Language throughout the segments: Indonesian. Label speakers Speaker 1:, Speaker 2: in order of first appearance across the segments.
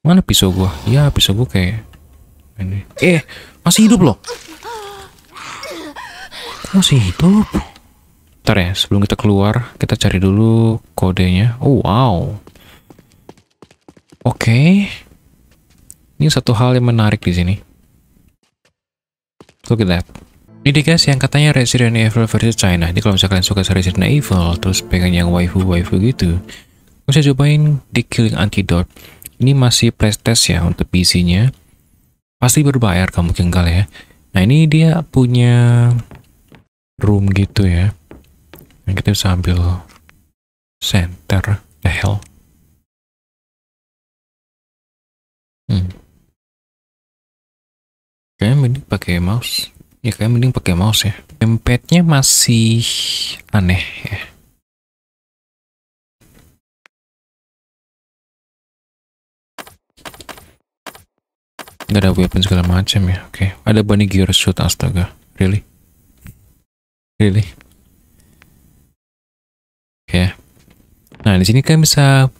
Speaker 1: Mana pisau gua? Ya, pisau gua kayak ini. Eh, masih hidup loh. Masih hidup. Ntar ya, sebelum kita keluar, kita cari dulu kodenya. Oh, wow. Oke. Okay. Ini satu hal yang menarik di sini. Look at that. Ini dikasih guys yang katanya Resident Evil versus China. Jadi kalau misalnya kalian suka Resident Evil, terus pengen yang waifu-waifu gitu, bisa cobain di Killing Antidote. Ini masih pretest ya untuk PC-nya. Pasti berbayar kamu jengkal ya. Nah ini dia punya room gitu ya. Nah, kita bisa ambil center. The hell.
Speaker 2: Hmm. Kayaknya mending pakai mouse. Ya kayaknya mending pakai mouse ya. Tempatnya masih aneh ya.
Speaker 1: Gak ada weapon segala macam ya. Oke, okay. ada bunny gear suit astaga. Really? Really? Oke. Okay. Nah, di sini kalian bisa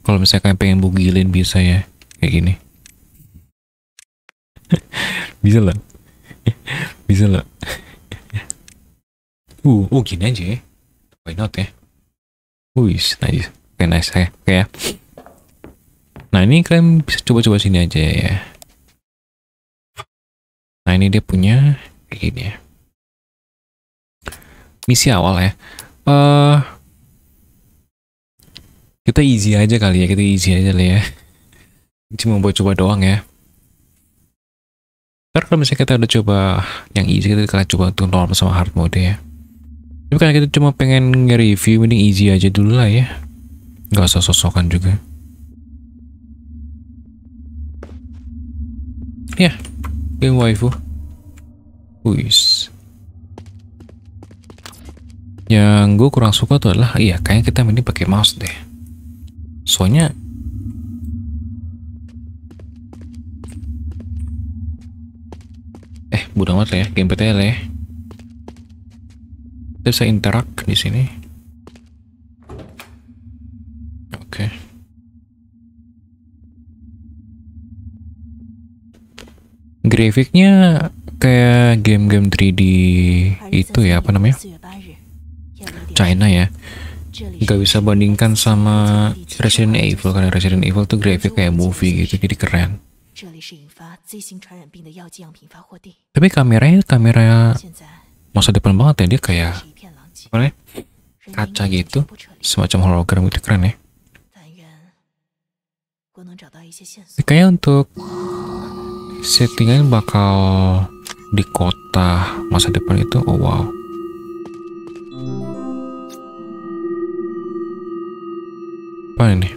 Speaker 1: kalau misalnya kalian pengen bugilin bisa ya. Kayak gini. bisa lah. bisa lah. uh, oh gini aja ya. Why not ya? Wih, nice. Oke, okay, nice. Oke okay, ya. Nah, ini kalian bisa coba-coba sini aja ya. Nah ini dia punya kayak gini ya. Misi awal ya. Uh, kita easy aja kali ya, kita easy aja lah ya. Cuma buat coba doang ya. Ntar kalau misalnya kita udah coba yang easy, kita akan coba untuk normal sama hard mode ya. Tapi karena kita cuma pengen nge-review, mending easy aja dulu lah ya. Gak usah sosokan juga. Ya, Game waifu? Wis. Yang gue kurang suka tuh adalah, iya kayaknya kita ini pakai mouse deh. Soalnya Eh, bodo amat lah ya, game lah ya. Kita bisa interact di sini. Oke. Okay. Grafiknya kayak game-game 3D itu ya apa namanya? China ya. nggak bisa bandingkan sama Resident Evil karena Resident Evil tuh grafik kayak movie gitu jadi keren. Tapi kameranya kamera masa depan banget ya dia kayak apa ya? kaca gitu semacam hologram gitu keren ya. Kayaknya untuk settingan bakal di kota masa depan itu oh wow apa ini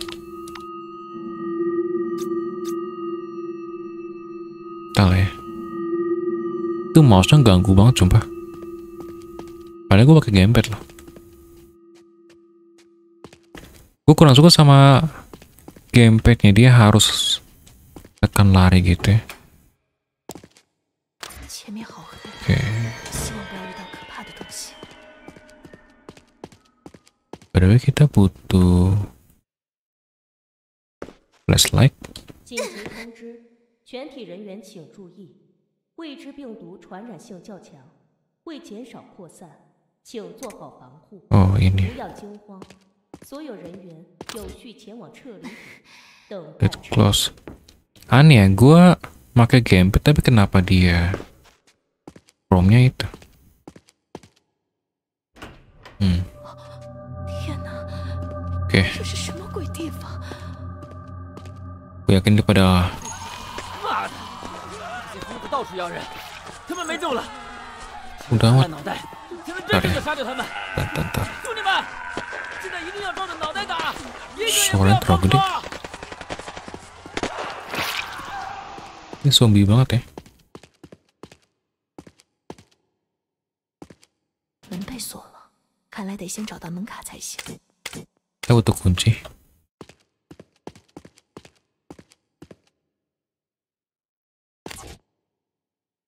Speaker 1: Tahu ya itu mouse-nya ganggu banget sumpah padahal gue pakai gamepad loh gue kurang suka sama gamepadnya dia harus tekan lari gitu ya by kita butuh
Speaker 3: flashlight Oh ini. 全体人员请注意，未知病毒传染性较强，为减少扩散，请做好防护。哦，不要惊慌，所有人员有序前往撤离。
Speaker 1: 等待。Get close. Aneh ya, gue make game tapi kenapa dia romnya itu? Hmm. 这是什么鬼地方？我押根都不搭。
Speaker 3: 妈的！你他妈到处
Speaker 1: 压人，他们没救了。我打杀掉他们。等等等。兄弟们，现在一定要照着脑袋打，一个一个打。这人太猛了，这丧尸，这
Speaker 3: 门被锁了，看来得先找到门卡才行。
Speaker 2: Kita butuh kunci.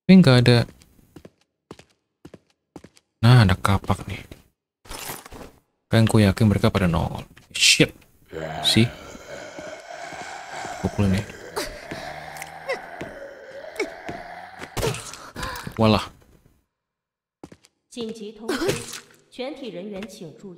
Speaker 1: Tapi nggak ada... Nah, ada kapak nih. Kan ku yakin mereka pada nol. Shit. Si. Pukul nih. Walah.
Speaker 3: 紧急通知，全体人员请注意。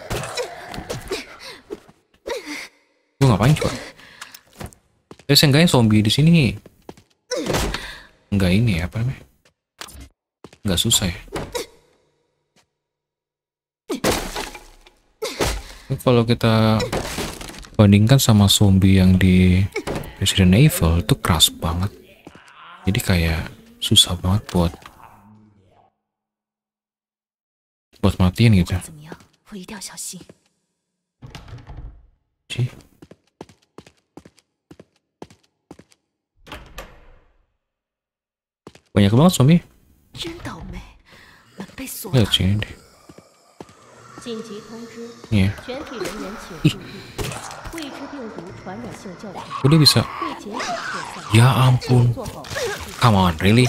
Speaker 1: ngapain coba? Eh seenggaknya zombie di sini nggak ini ya, apa namanya? Nggak susah ya. Ini kalau kita bandingkan sama zombie yang di Resident Evil itu keras banget. Jadi kayak susah banget buat buat matiin gitu. Ya. jago banget suami. Lihat sini deh. Iya. bisa.
Speaker 3: Ya ampun. Come on, really?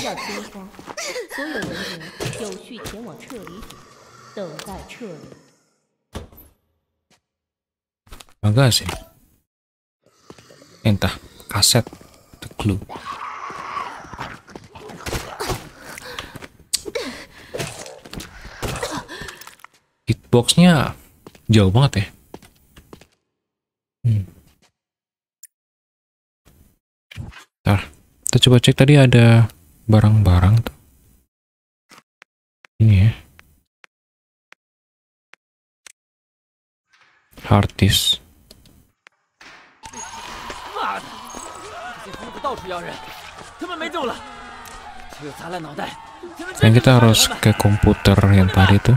Speaker 1: sih? Entah, kaset. The clue. boxnya jauh banget ya
Speaker 2: hmm. kita coba cek tadi ada barang-barang tuh ini ya
Speaker 1: hardis Yang kita harus ke komputer yang tadi tuh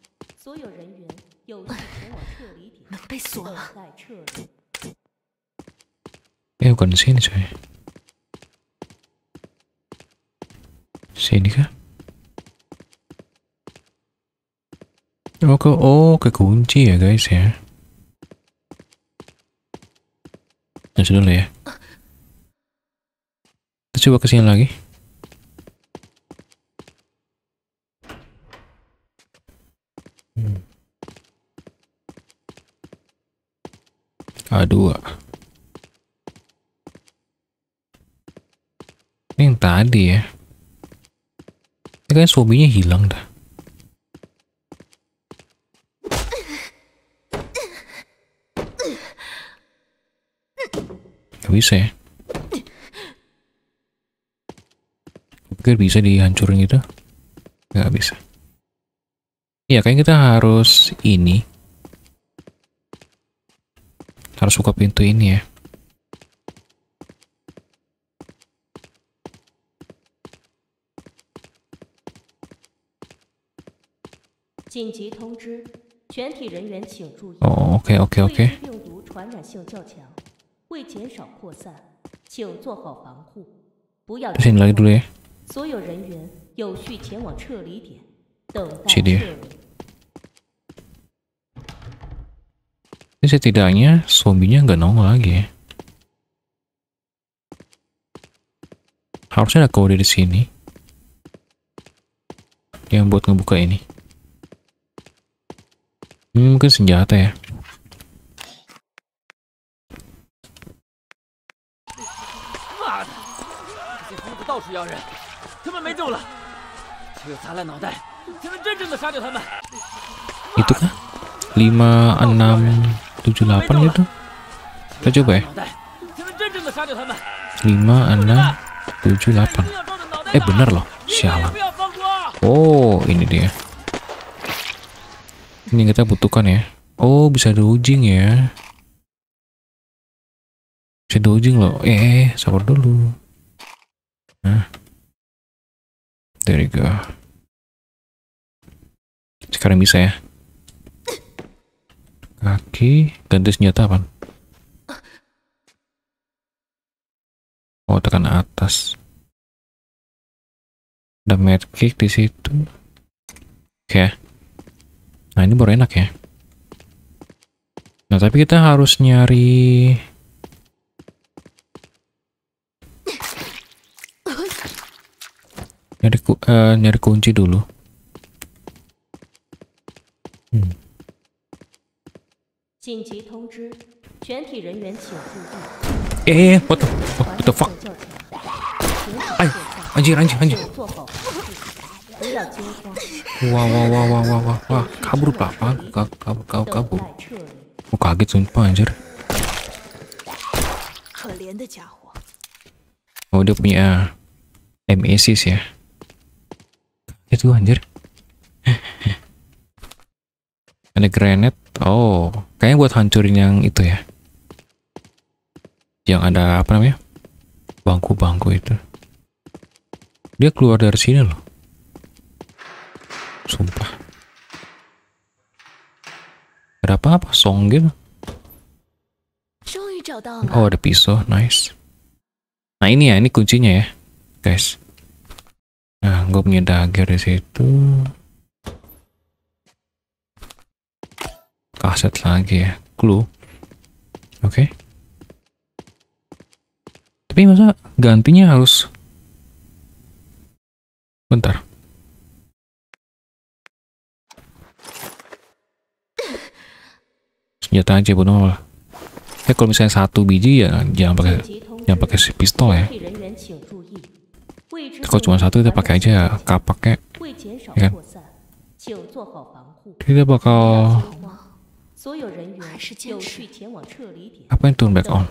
Speaker 3: 所有人员有序前往撤离点，能被锁了。
Speaker 1: Eh bukan Oh ya guys ya. Nah, ya. Kita coba kesini lagi. dua ini yang tadi ya ini kan suaminya hilang dah Gak bisa ya pikir bisa dihancurin gitu Gak bisa ya kayaknya kita harus ini harus buka pintu ini ya
Speaker 3: Oh, oke oke oke. Sini lagi dulu ya. 所有人员有序前往撤离点，等
Speaker 1: 待。Ini setidaknya zombinya nggak nongol lagi ya. Harusnya ada kode di sini. Yang buat ngebuka ini. Ini hmm, mungkin senjata ya. Itu kan 5, 6, 78 gitu kita coba ya 5 6 7 8 eh bener loh sialan oh ini dia ini kita butuhkan ya oh bisa dojing ya bisa dojing
Speaker 2: loh eh, eh, eh sabar dulu nah there you
Speaker 1: go sekarang bisa ya
Speaker 2: Kaki.
Speaker 1: Ganti senjata apa?
Speaker 2: Oh, tekan atas. Ada
Speaker 1: kick di situ. Oke. Nah, ini baru enak ya. Nah, tapi kita harus nyari... Nyari, ku... uh, nyari kunci dulu. Hmm. 紧急通知，全体人员请注
Speaker 3: 意。哎哎，我等我我等放。哎，安静安静安静。
Speaker 1: Wah，M A C wah Kayaknya buat hancurin yang itu ya. Yang ada apa namanya? Bangku-bangku itu. Dia keluar dari sini loh. Sumpah. Ada apa-apa? Song gitu. Oh, ada pisau. Nice. Nah, ini ya. Ini kuncinya ya. Guys. Nah, gue punya dagger di situ. kaset lagi ya clue oke okay. tapi masa gantinya harus bentar senjata aja bunuh lah ya kalau misalnya satu biji ya jangan pakai
Speaker 3: jangan pakai si pistol ya kalau cuma satu kita pakai aja kapaknya ya kan kita bakal apa yang turn back on?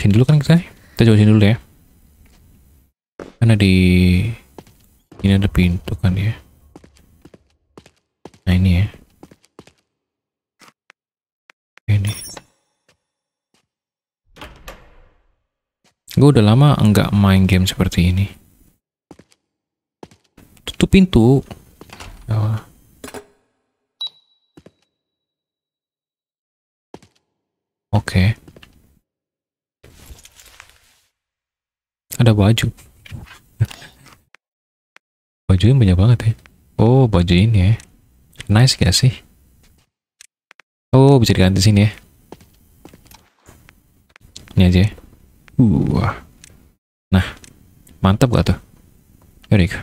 Speaker 1: Sini dulu kan kita? Kita jauh sini dulu ya. Karena di ini ada pintu kan ya. Nah ini ya. Ini. Gue udah lama enggak main game seperti ini. Tutup pintu. Oh. Oke. Okay. Ada baju. Bajunya banyak banget ya. Oh, baju ini ya. Nice gak sih? Oh, bisa diganti sini ya. Ini aja ya. Nah, mantap gak tuh? Yaudah.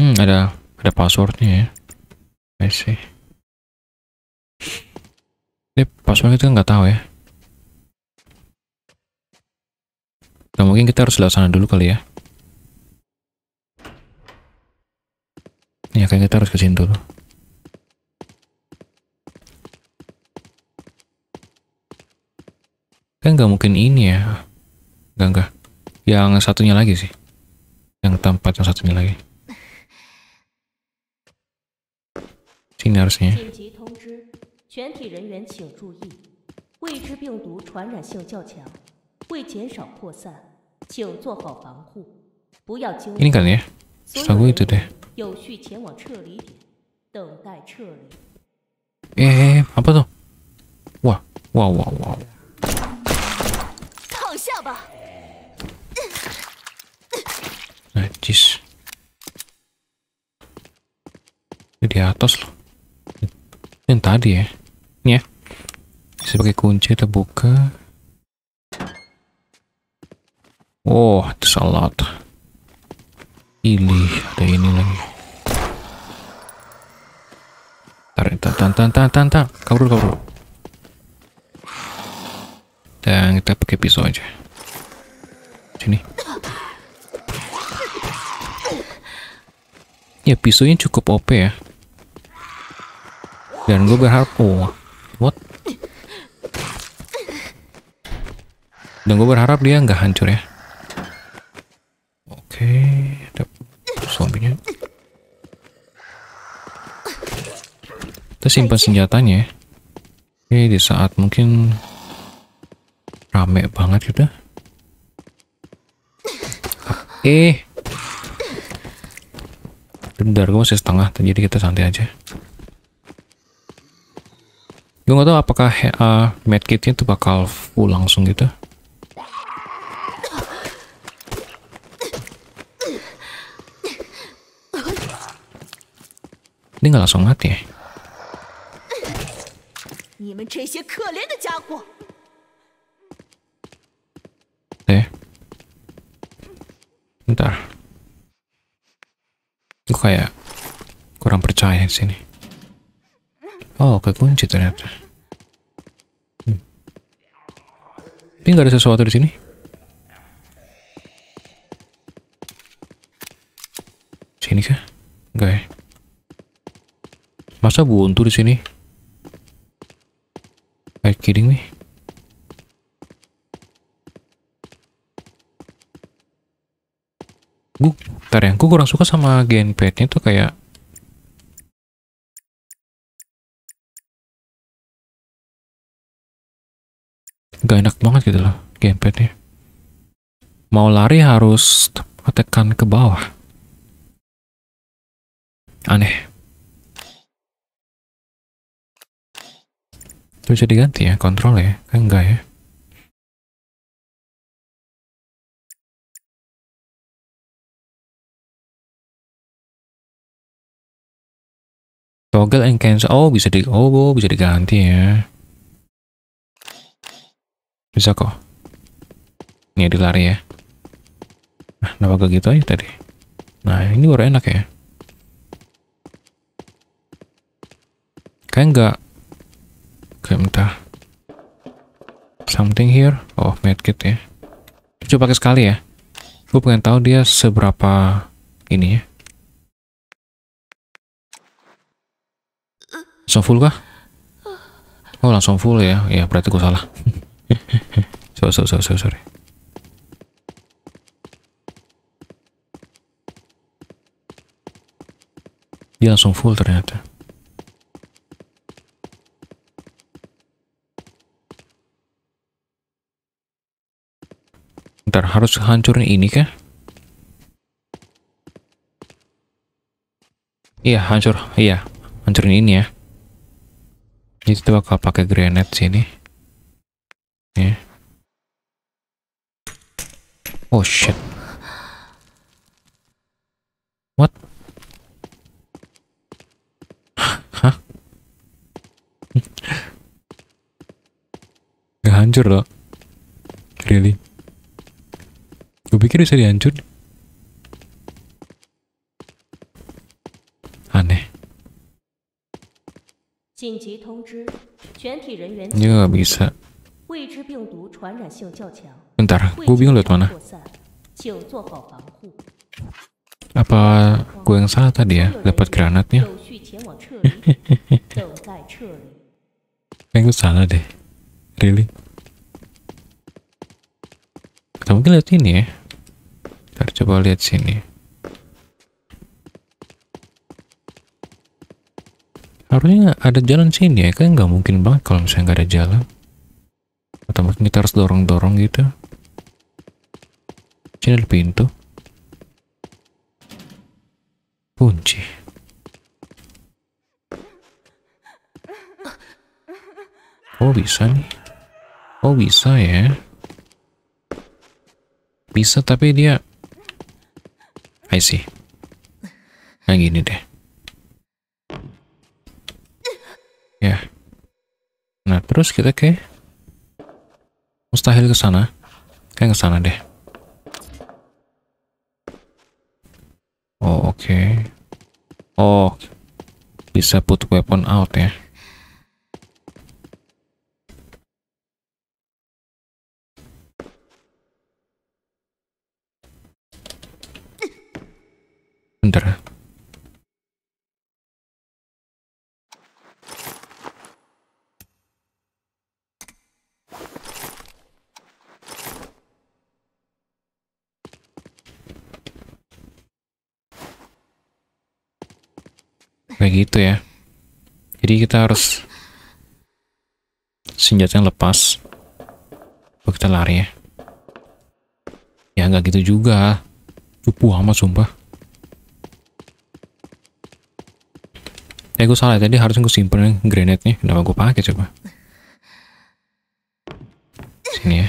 Speaker 1: Hmm, ada ada passwordnya ya. I see. Ini password kita nggak tahu ya. Nah, mungkin kita harus lewat sana dulu kali ya. Ya, kayaknya kita harus ke sini dulu. Kan nggak mungkin ini ya. Nggak, nggak. Yang satunya lagi sih. Yang tempat yang satunya lagi. sini
Speaker 3: harusnya. Ini kan ya? Setelah gue itu deh.
Speaker 1: Eh, apa tuh? Wah, wah, wah, wah. Najis. Ini di atas loh yang tadi ya ini ya bisa pakai kunci terbuka oh itu salat ini ada ini lagi tarik tan tan tan tan tan kabur kabur dan kita pakai pisau aja sini ya pisau pisaunya cukup OP ya dan gue berharap oh what dan gue berharap dia nggak hancur ya oke ada suaminya kita simpan senjatanya ya. oke di saat mungkin rame banget gitu eh bentar gue masih setengah jadi kita santai aja gue nggak tau apakah uh, eh, medkitnya tuh bakal full langsung gitu ini nggak langsung mati ya eh ntar gue kayak kurang percaya di sini Oh, kekunci ternyata. Hmm. Ini gak ada sesuatu di sini. Sini kah? Enggak ya. Masa buntu di sini? Are you kidding me? Gue, ntar ya, gue kurang suka sama gamepadnya tuh kayak nggak enak banget gitu loh gamepadnya mau lari harus tekan ke bawah aneh
Speaker 2: itu bisa diganti ya kontrol ya kan enggak ya toggle and cancel
Speaker 1: oh bisa di oh, oh bisa diganti ya bisa kok. Ini ada lari ya. Nah, kenapa gak gitu aja tadi? Nah, ini baru enak ya. Kayak nggak... Kayak entah. Something here. Oh, medkit ya. Coba pakai sekali ya. Gue pengen tahu dia seberapa ini ya. Langsung full kah? Oh, langsung full ya. Ya, berarti gue salah. sorry, sorry, sorry, sorry. Dia langsung full ternyata. Ntar harus hancurin ini kah? Iya, hancur. Iya, hancurin ini ya. Jadi kita bakal pakai granat sini. Yeah. Oh shit. What? Hah? Gak hancur loh. Really? Gue pikir bisa dihancur. Aneh.
Speaker 3: Ini gak bisa. 未知病毒传染性较强。Bentar, gue bingung liat mana.
Speaker 1: Apa gue yang salah tadi ya dapat granatnya? Kayaknya gue salah deh. Really? Kita mungkin lihat ini ya. Kita coba lihat sini. Harusnya ada jalan sini ya, Kayaknya nggak mungkin banget kalau misalnya nggak ada jalan mungkin kita harus dorong-dorong gitu sini ada pintu kunci oh bisa nih oh bisa ya bisa tapi dia I see nah gini deh ya nah terus kita ke Mustahil ke sana. Kayak ke sana deh. Oh, oke. Okay. Oh. Bisa put weapon out ya. Bentar. kayak gitu ya jadi kita harus senjata yang lepas Oh, kita lari ya ya nggak gitu juga cupu amat sumpah eh gue salah tadi harusnya gue simpen grenade nih. kenapa gue pakai coba sini ya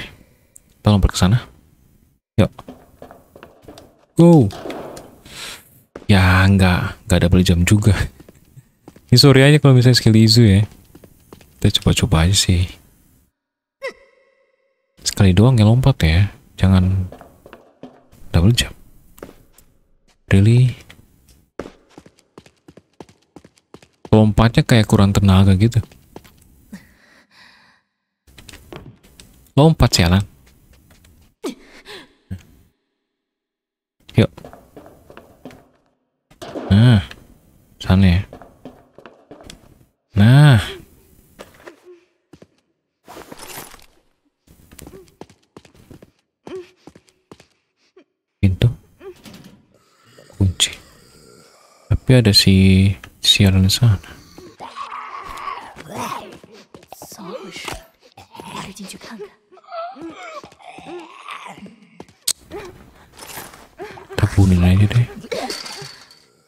Speaker 1: Tolong lompat ke sana yuk go ya nggak nggak ada beli jam juga ini sorry aja kalau misalnya skill Izu ya. Kita coba-coba aja sih. Sekali doang ya lompat ya. Jangan double jump. Really? Lompatnya kayak kurang tenaga gitu. Lompat sialan. Yuk. Nah, sana ya. Nah. Pintu. Kunci. Tapi ada si siaran sana. Tabunin aja deh.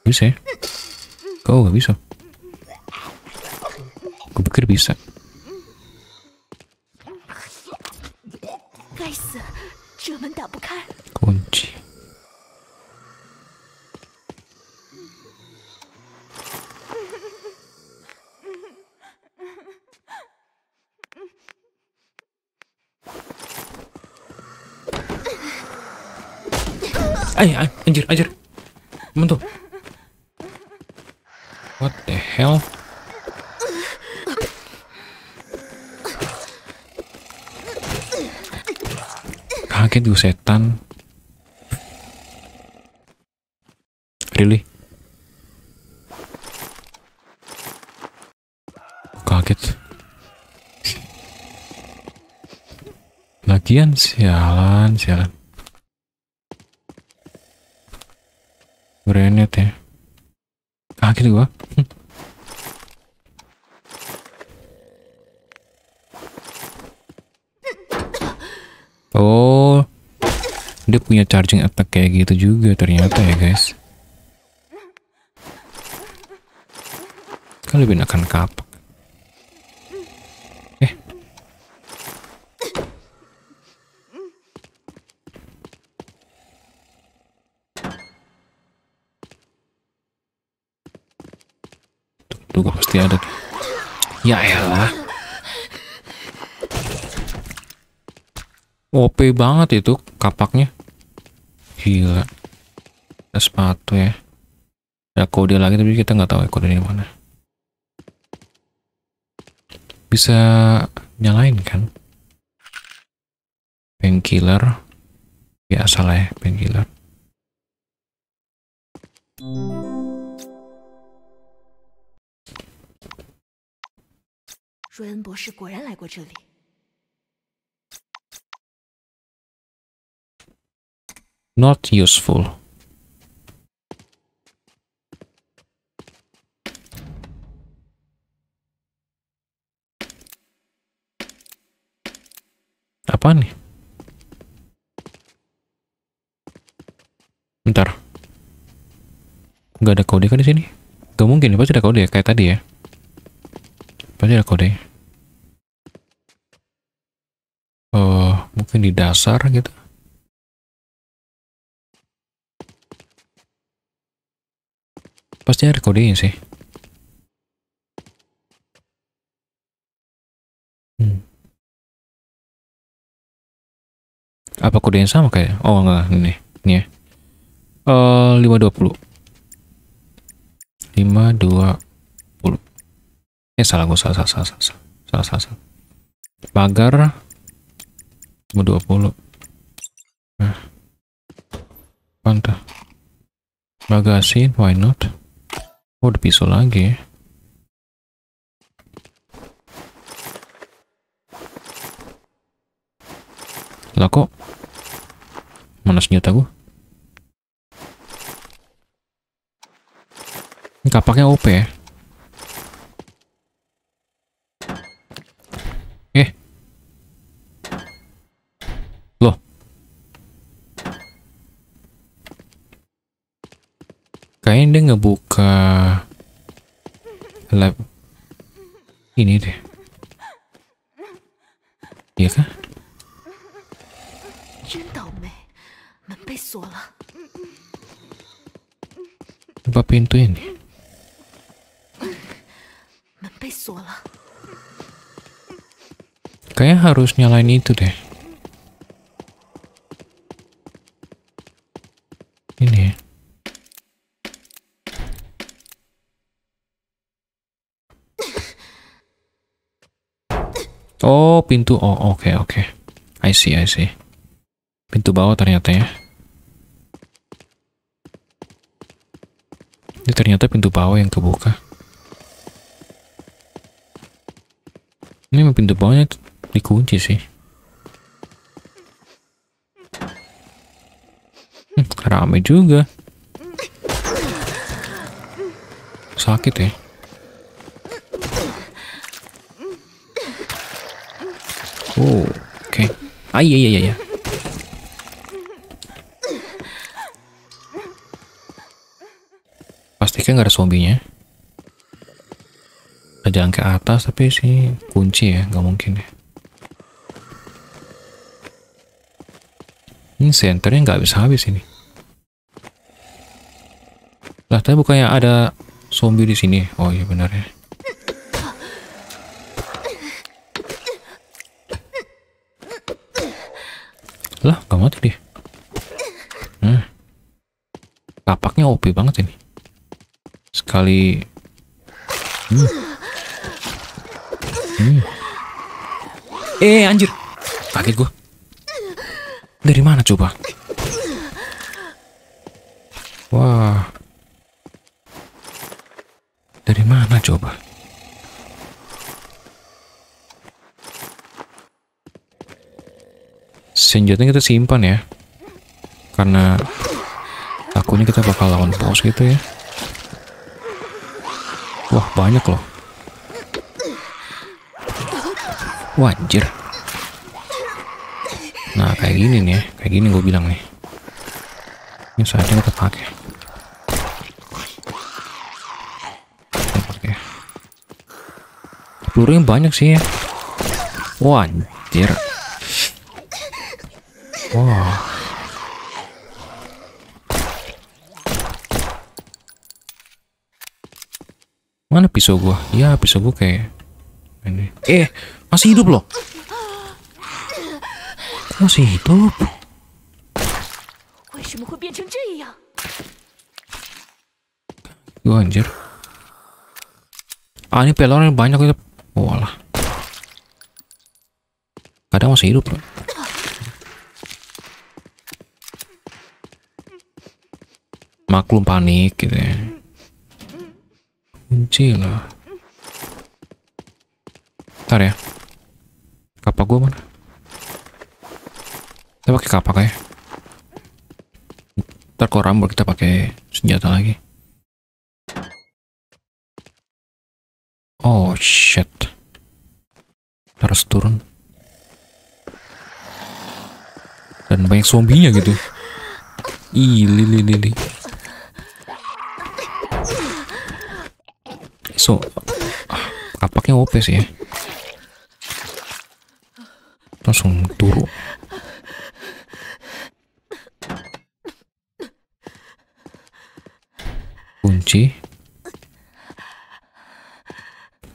Speaker 1: Bisa ya? Kau gak bisa bisa kunci Ay, ay, anjir, anjir. Bentuk. What the hell? mungkin tuh setan really kaget lagian sialan sialan granat ya kaget gua dia punya charging attack kayak gitu juga ternyata ya guys kan lebih akan kapak eh tuh, tuh pasti ada ya elah OP banget itu kapaknya gila ada sepatu ya ada kode lagi tapi kita nggak tahu ya ini mana bisa nyalain kan painkiller ya, salah ya painkiller
Speaker 3: Ren
Speaker 2: not useful.
Speaker 1: Apa nih? Bentar. Gak ada kode kan di sini? Gak mungkin, pasti ada kode ya, kayak tadi ya. Pasti ada kode. Oh,
Speaker 2: mungkin di dasar gitu. Pasti ada kodenya sih.
Speaker 1: Hmm. Apa kode yang sama kayak? Oh enggak, ini. Ini ya. Uh, 520. 520. Eh salah gue salah salah salah salah. Salah salah. salah. Pagar 520. Nah. Pantah. Bagasin, why not? Oh, ada pisau lagi. Lah kok? Mana senjata gua? Ini kapaknya OP ya? kayaknya dia ngebuka lab ini deh iya kan? apa pintu ini Kayaknya harus nyalain itu deh Oh, pintu. Oh, oke, okay, oke. Okay. I see, I see. Pintu bawah ternyata ya. Ini ternyata pintu bawah yang kebuka. Ini pintu bawahnya dikunci sih. Hmm, rame juga. Sakit ya. Oh, okay. Ai, ah, iya, ai, iya, iya, ai, ai. Pastikan gak ada zombinya. Ada jalan ke atas tapi sih kunci ya, nggak mungkin ya. Ini senternya nggak bisa habis ini. Lah, tapi bukannya ada zombie di sini? Oh iya benar ya. banget ini. Hmm. Lapaknya OP banget ini. Sekali. Hmm. Hmm. Eh anjir. Kaget gue. Dari mana coba? Wah. Dari mana coba? senjatanya kita simpan ya karena takutnya kita bakal lawan boss gitu ya wah banyak loh wajir nah kayak gini nih kayak gini gue bilang nih ini saatnya kita pakai pelurunya banyak sih ya wajir Mana pisau gua? Ya, pisau gua kayak ini. Eh, masih hidup loh. Masih hidup. Gua anjir. Ah, ini pelornya banyak itu. Walah. Kadang masih hidup loh. Maklum panik gitu ya kecil lah. Ntar ya. Kapak gue mana? Kita pakai kapak ya. Ntar kalau rambut kita pakai
Speaker 2: senjata lagi. Oh
Speaker 1: shit. Harus turun. Dan banyak zombinya gitu. Ih, lili lili. So, kapaknya OP sih ya. Langsung turu. Kunci.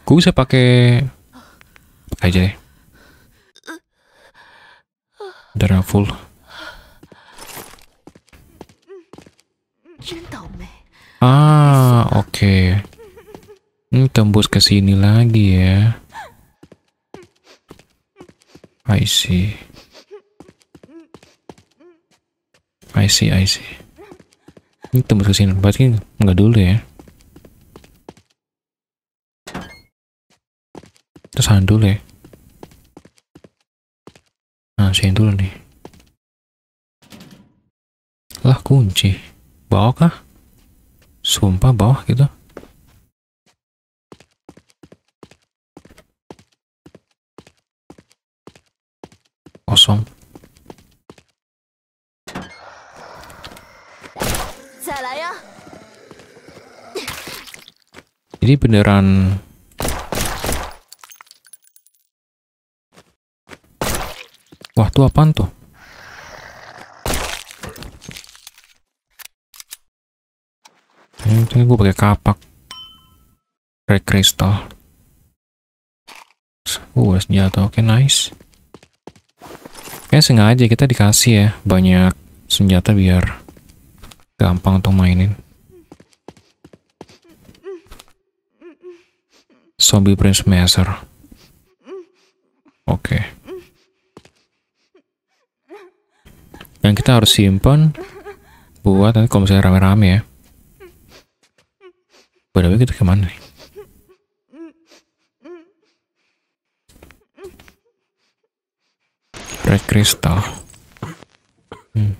Speaker 1: Gue bisa pakai aja deh. Darah full. Ah, oke. Okay. Ini hmm, tembus ke sini lagi ya. I see. I see, I see. Ini tembus ke sini. Berarti nggak dulu ya. Terus sana dulu ya. Nah, sini dulu
Speaker 2: nih. Lah kunci. Bawah kah? Sumpah bawah gitu. kosong
Speaker 1: jadi beneran wah tuh apaan tuh ini gue pakai kapak red crystal Oh, senjata. Oke, okay, nice. Kayak sengaja kita dikasih ya banyak senjata biar gampang untuk mainin. Zombie Prince Master. Oke. Okay. Yang kita harus simpan buat nanti kalau misalnya rame-rame ya. Padahal kita kemana nih?
Speaker 2: Red Crystal. Hmm.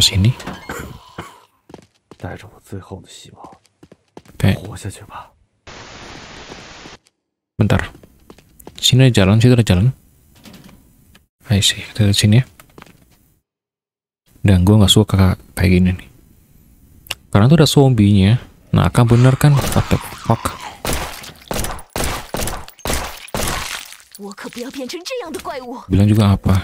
Speaker 1: sini?
Speaker 3: Oke.
Speaker 1: Sini jalan, situ ada jalan. kita lihat sini ya. Dan gue nggak suka kayak gini nih. Karena tuh ada zombinya. Nah, akan bener kan? What the fuck? Bilang juga apa?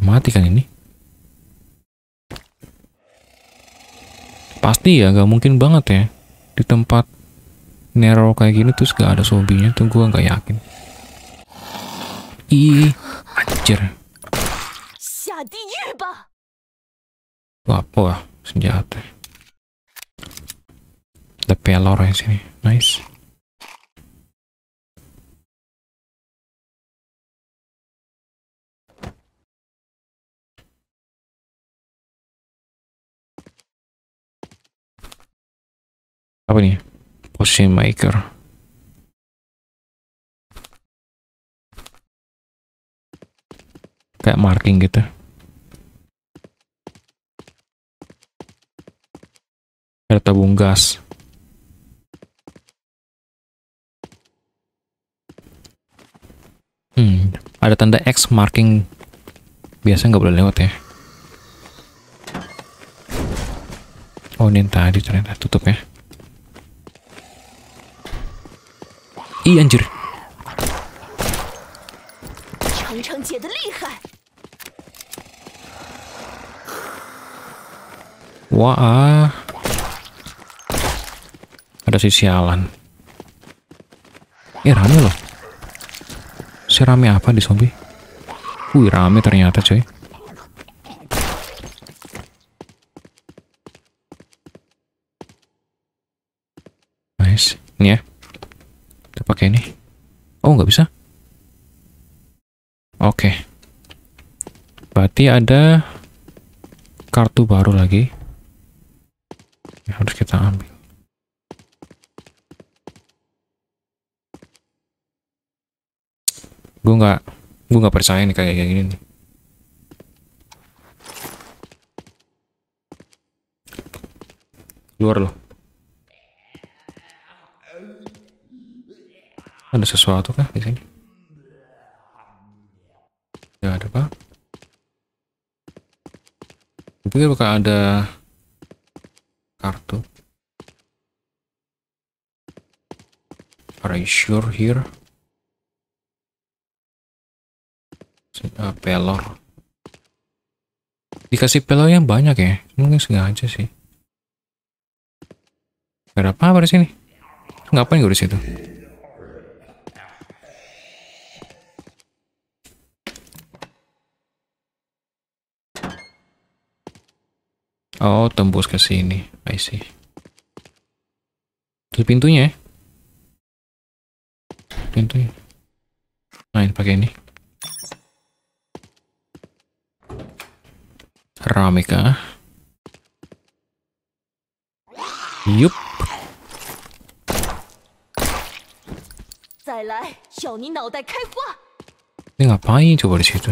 Speaker 1: Mati kan ini? Pasti ya, gak mungkin banget ya. Di tempat Nero kayak gini terus gak ada zombinya tuh gue gak yakin. Ih, anjir. Wah, ya? senjata?
Speaker 2: Tapi pelor yang sini. Nice. Apa ini? Potion maker. kayak marking gitu
Speaker 1: Ada tabung gas. Hmm, ada tanda X marking. Biasanya nggak boleh lewat ya. Oh, ini yang tadi ternyata tutup ya. Ih, anjir. Wah si sialan. Eh rame loh. rame apa di zombie? Wih rame ternyata cuy Nice. Ini ya. Kita pakai ini. Oh nggak bisa. Oke. Okay. Berarti ada kartu baru lagi. Ya, harus kita ambil. gue nggak gue nggak percaya nih kayak kayak gini nih luar loh ada sesuatu kah di sini ya ada pak pikir bakal ada kartu are you sure here uh, pelor dikasih pelor yang banyak ya mungkin sengaja sih ada apa-apa di sini ngapain gue di situ Oh, tembus ke sini. I see. Itu pintunya ya? Pintunya. Nah, ini pakai ini. keramika. Yup. Ini ngapain coba di situ?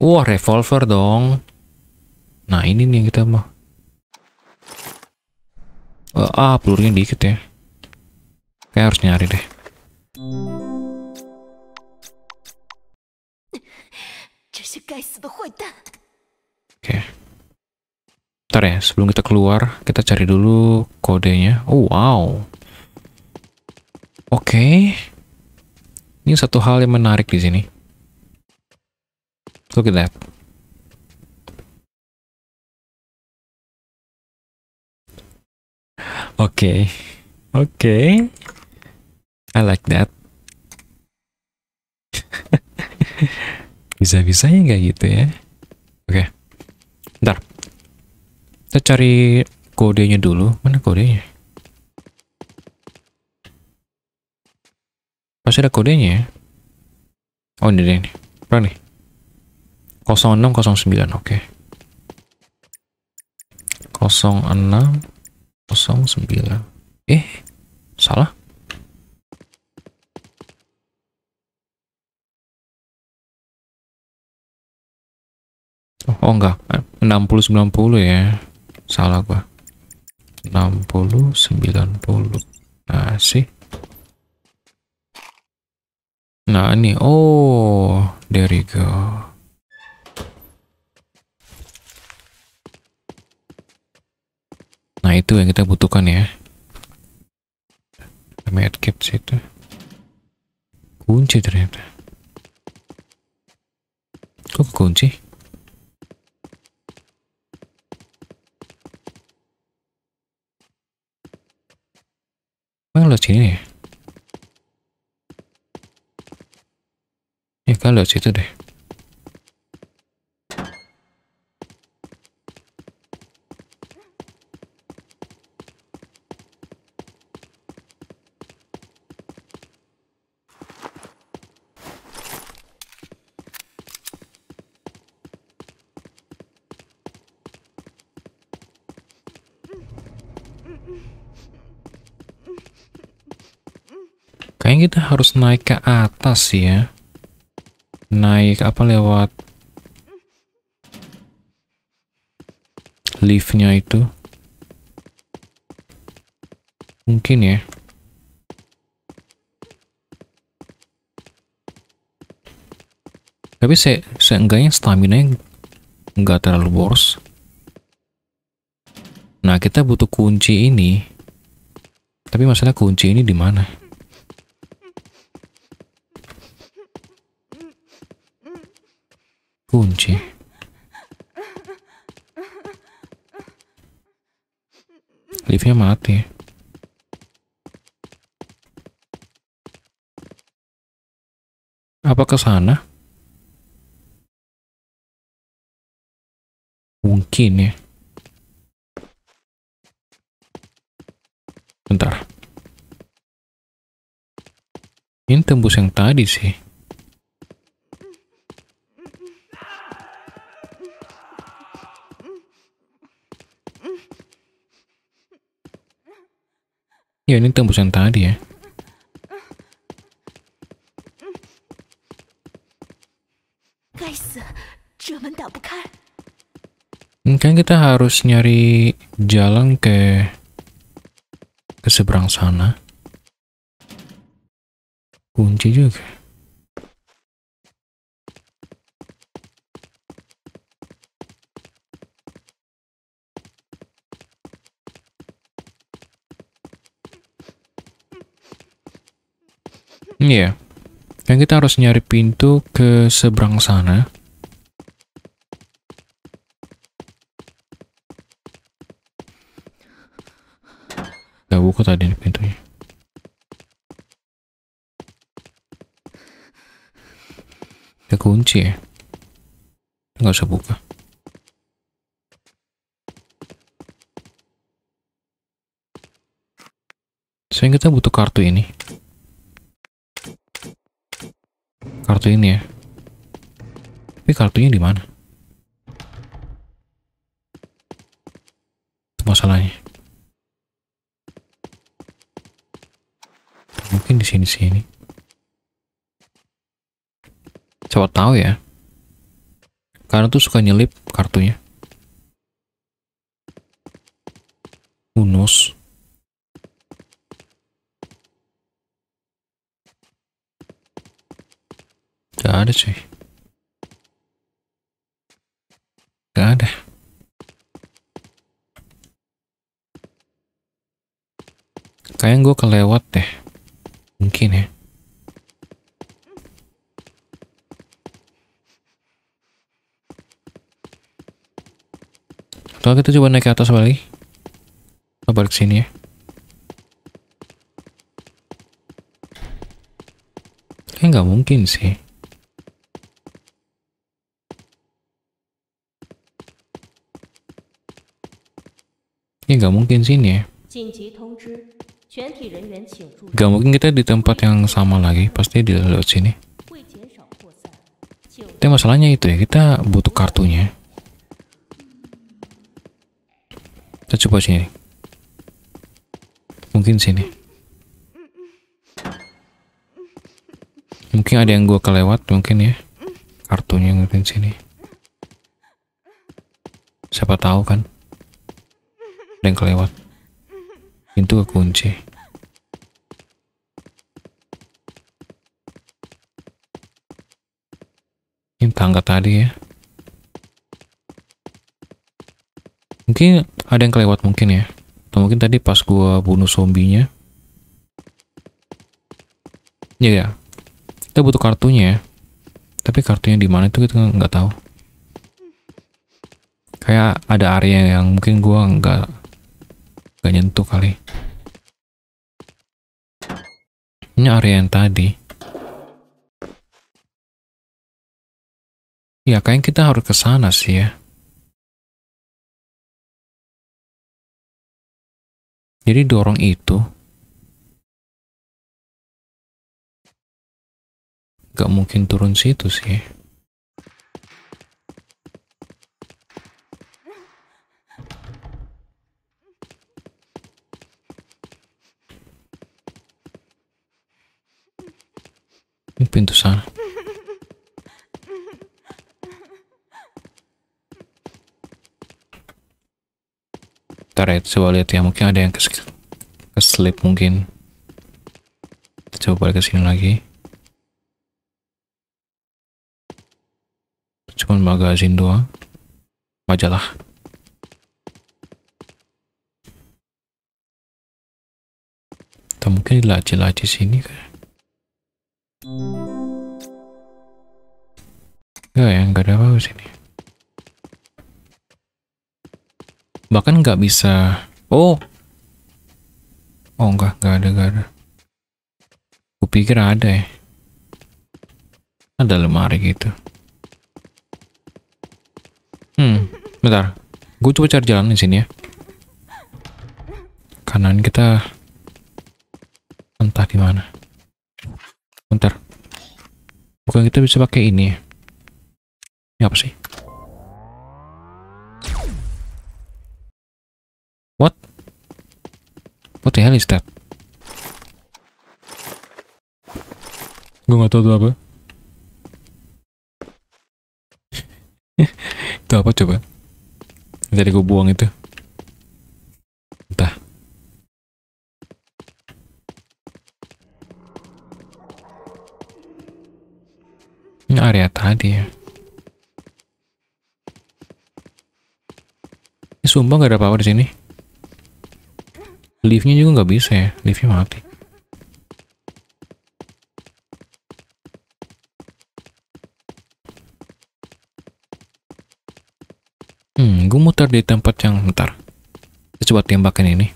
Speaker 1: Wah, revolver dong. Nah, ini nih yang kita mau. Uh, ah, pelurunya dikit ya. Kayak harus nyari deh.
Speaker 3: 是该死的坏蛋。
Speaker 1: Oke. Okay. ya, sebelum kita keluar, kita cari dulu kodenya. Oh, wow. Oke. Ini satu hal yang menarik di sini. Look at that. Oke. Oke. I like that. Bisa-bisanya kayak gitu ya. Oke. Okay. Ntar. Kita cari kodenya dulu. Mana kodenya? Pasti ada kodenya ya? Oh ini deh ini. Berapa nih? 0609, oke. Okay. 0609. Eh, salah. Oh enggak, 60-90 ya. Salah gua. 60 90. Nah, sih. Nah, ini. Oh, there you go. Nah, itu yang kita butuhkan ya. kit situ. Kunci ternyata. Kok kunci? là chỉ này. Cá lửa chỉ từ đây. kayaknya kita harus naik ke atas ya. Naik apa lewat liftnya itu. Mungkin ya. Tapi saya seenggaknya stamina enggak terlalu boros. Nah, kita butuh kunci ini. Tapi masalah kunci ini di mana? harusnya mati.
Speaker 2: Apa ke sana? Mungkin ya.
Speaker 1: Bentar. Ini tembus yang tadi sih. Ya ini tembusan tadi ya. Mungkin kan kita harus nyari jalan ke ke seberang sana. Kunci juga. Iya. Yeah. Kan kita harus nyari pintu ke seberang sana. Gak buka tadi pintunya. Ada kunci ya? Gak usah buka. Saya kita butuh kartu ini. kartu ini ya. Tapi kartunya di mana? masalahnya. Mungkin di sini-sini. Coba tahu ya. Karena tuh suka nyelip kartunya. Unus. ada cuy Gak ada kayaknya gue kelewat deh mungkin ya atau kita coba naik ke atas balik kita balik sini ya kayaknya gak mungkin sih nggak mungkin sini ya. Gak mungkin kita di tempat yang sama lagi, pasti di lewat sini. Tapi masalahnya itu ya, kita butuh kartunya. Kita coba sini. Mungkin sini. Mungkin ada yang gua kelewat, mungkin ya. Kartunya mungkin sini. Siapa tahu kan? Ada yang kelewat. Pintu kekunci. Ini tangga tadi ya. Mungkin ada yang kelewat mungkin ya. Atau mungkin tadi pas gua bunuh zombinya. Iya ya. Kita butuh kartunya ya. Tapi kartunya di mana itu kita nggak tahu kayak ada area yang mungkin gua nggak gak nyentuh kali ini area yang tadi
Speaker 2: ya kayaknya kita harus ke sana sih ya jadi dorong itu
Speaker 1: gak mungkin turun situ sih pintu sana. Ntar ya, coba lihat ya. Mungkin ada yang kes keslip mungkin. Kita coba balik ke sini lagi. cuma magazin doang.
Speaker 2: Majalah. Atau mungkin laci-laci sini kan.
Speaker 1: Enggak ya, nggak ada apa di sini Bahkan nggak bisa... Oh! Oh enggak, nggak ada, nggak ada. Kupikir ada ya. Ada lemari gitu. Hmm, bentar. Gue coba cari jalan di sini ya. Kanan kita entah di mana. Bentar. Bukan kita bisa pakai ini ya. Ini apa sih? What? What the hell is that? Gue gak tau itu apa. itu apa coba? Jadi gue buang itu. Entah. Ini area tadi ya. Sumpah nggak ada apa-apa di sini. Liftnya juga nggak bisa ya. Liftnya mati. Hmm, gue muter di tempat yang ntar coba tembakin ini.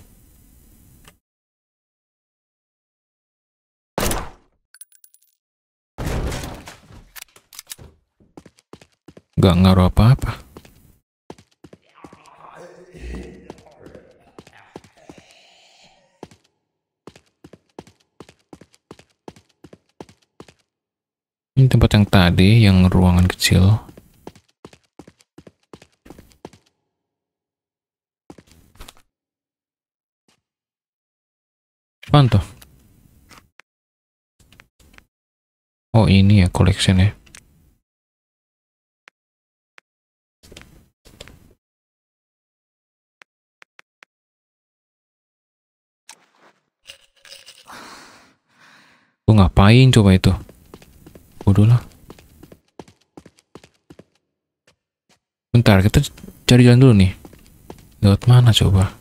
Speaker 1: Gak ngaruh apa-apa. yang tadi, yang ruangan kecil.
Speaker 2: Mantap. Oh ini ya collection ya.
Speaker 1: ngapain coba itu? bodoh lah bentar kita cari jalan dulu nih lewat mana coba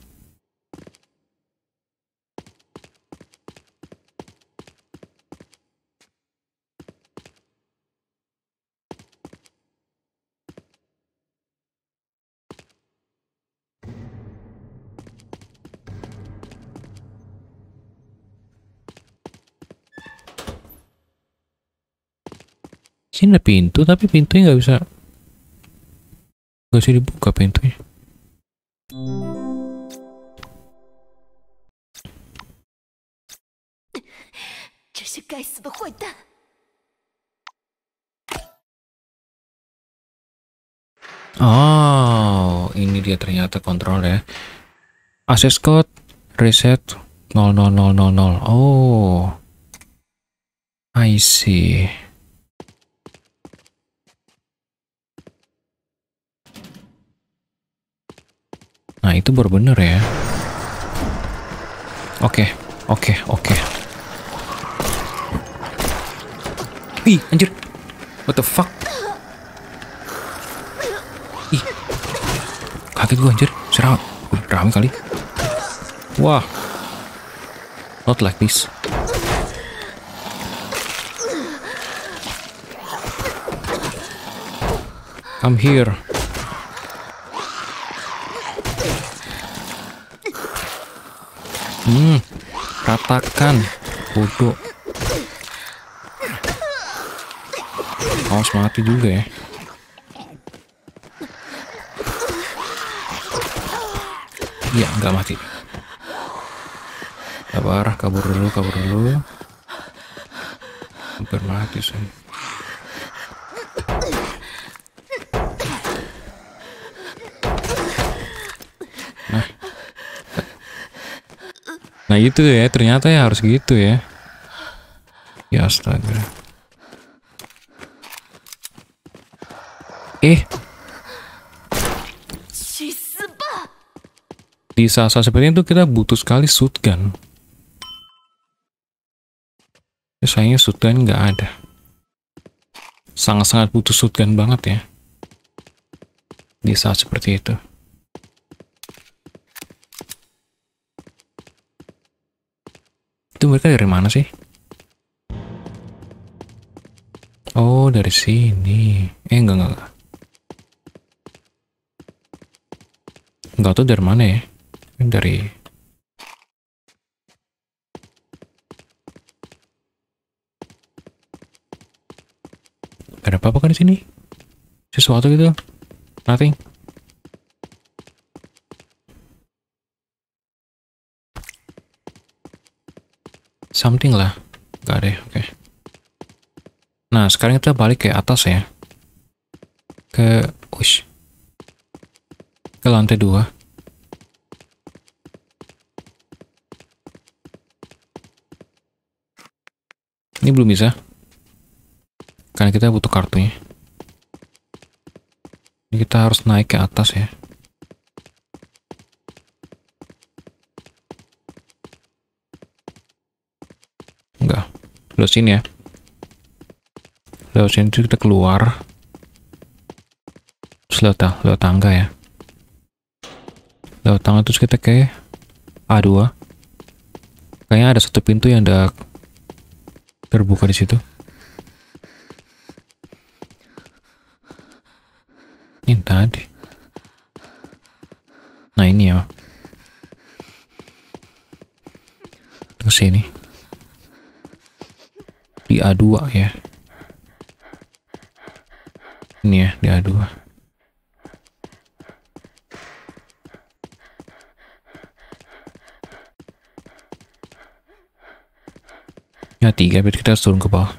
Speaker 1: sini ada pintu tapi pintunya nggak bisa nggak bisa dibuka pintunya Oh, ini dia ternyata kontrol ya. Akses code reset 00000. Oh. I see. Nah, itu baru bener ya. Oke, okay, oke, okay, oke. Okay. Ih, anjir. What the fuck? Ih. Kaget gue anjir. serang Rame kali. Wah. Not like this. Come here. Hmm, katakan, bodoh. Awas oh, mati juga ya. Iya, nggak mati. Kabar, kabur dulu, kabur dulu. Hampir mati sih. Nah itu ya, ternyata ya harus gitu ya. Ya astaga. Eh. Di saat-saat seperti itu kita butuh sekali shotgun. Ya, sayangnya shotgun nggak ada. Sangat-sangat butuh shotgun banget ya. Di saat seperti itu. mereka dari mana sih? Oh, dari sini. Eh, enggak, enggak, enggak. Enggak tuh dari mana ya? Ini dari... Ada apa-apa kan di sini? Sesuatu gitu? Nothing. something lah. Gak deh, oke. Okay. Nah, sekarang kita balik ke atas ya. Ke, wish Ke lantai 2 Ini belum bisa. Karena kita butuh kartunya. Ini kita harus naik ke atas ya. lo sini ya. Lewat sini kita keluar. Terus lewat, lewat tangga ya. lo tangga terus kita ke A2. Kayaknya ada satu pintu yang udah terbuka di situ. Ini tadi. Nah ini ya. Ke sini dua ya ini ya di A2 ya tiga, berarti kita harus turun ke bawah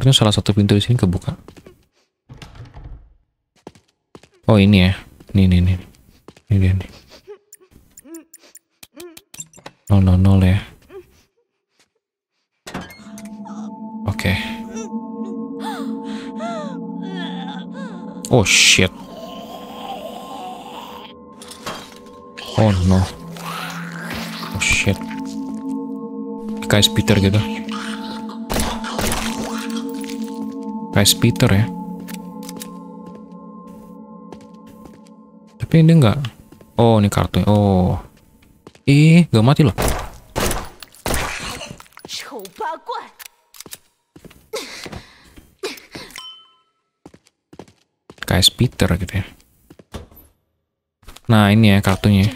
Speaker 1: harusnya salah satu pintu di sini kebuka. Oh ini ya, ini ini ini, ini ini, ini. Nol nol nol ya. Oke. Okay. Oh shit. Oh no. Oh shit. Kayak Peter gitu. kayak Peter ya tapi ini enggak oh ini kartunya oh ih gak mati loh kayak Peter gitu ya nah ini ya kartunya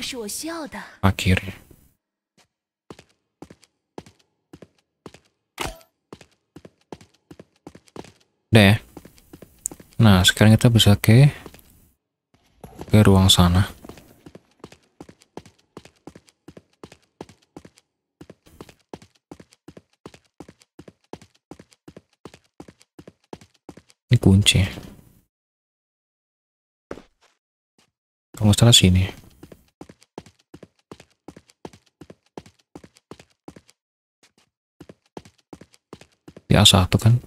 Speaker 1: akhirnya Udah ya. Nah, sekarang kita bisa ke ke ruang sana.
Speaker 2: Ini kunci. kamu salah sini.
Speaker 1: Ya satu kan.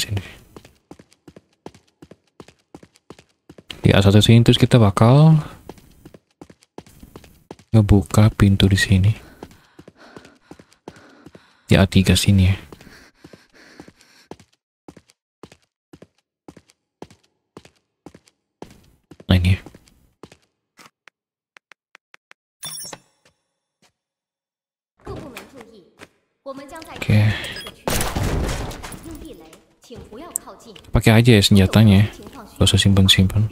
Speaker 1: sini. Di A1 sini terus kita bakal ngebuka pintu di sini. Di A3 sini ya.
Speaker 3: pakai aja ya senjatanya. Ya. Gak usah simpen-simpen.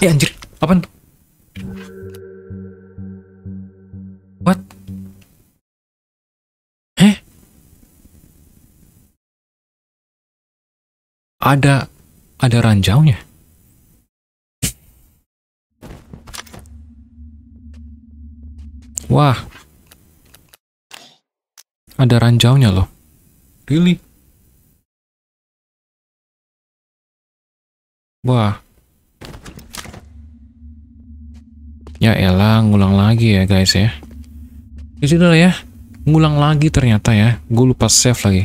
Speaker 2: Eh anjir, apaan itu? What? Eh? Ada ada ranjaunya.
Speaker 1: Wah. Ada ranjaunya loh. Really? Wah. Ya elah, ngulang lagi ya guys ya. Ya sudah ya, ngulang lagi ternyata ya. Gue lupa save lagi.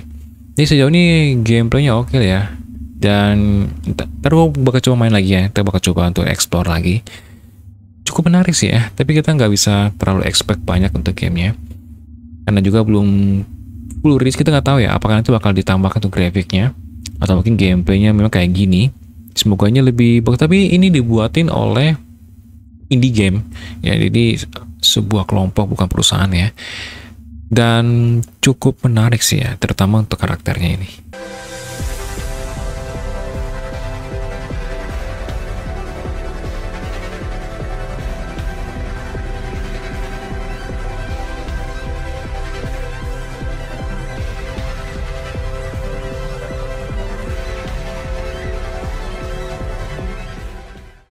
Speaker 1: Jadi sejauh ini gameplaynya oke okay ya. Dan ntar gue bakal coba main lagi ya. Kita bakal coba untuk explore lagi cukup menarik sih ya, tapi kita nggak bisa terlalu expect banyak untuk gamenya. Karena juga belum full release kita nggak tahu ya apakah nanti bakal ditambahkan tuh grafiknya atau mungkin gameplaynya memang kayak gini. Semoganya lebih bagus, tapi ini dibuatin oleh indie game ya, jadi sebuah kelompok bukan perusahaan ya. Dan cukup menarik sih ya, terutama untuk karakternya ini.